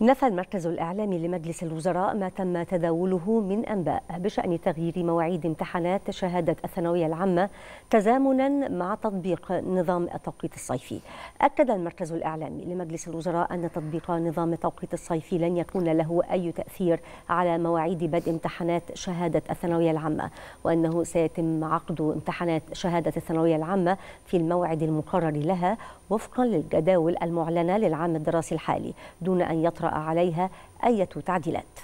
نفى المركز الإعلامي لمجلس الوزراء ما تم تداوله من أنباء بشأن تغيير مواعيد امتحانات شهادة الثانوية العامة تزامنا مع تطبيق نظام التوقيت الصيفي أكد المركز الإعلامي لمجلس الوزراء أن تطبيق نظام التوقيت الصيفي لن يكون له أي تأثير على مواعيد بدء امتحانات شهادة الثانوية العامة وأنه سيتم عقد امتحانات شهادة الثانوية العامة في الموعد المقرر لها وفقا للجداول المعلنة للعام الدراسي الحالي دون أن يطرأ يطرأ عليها أي تعديلات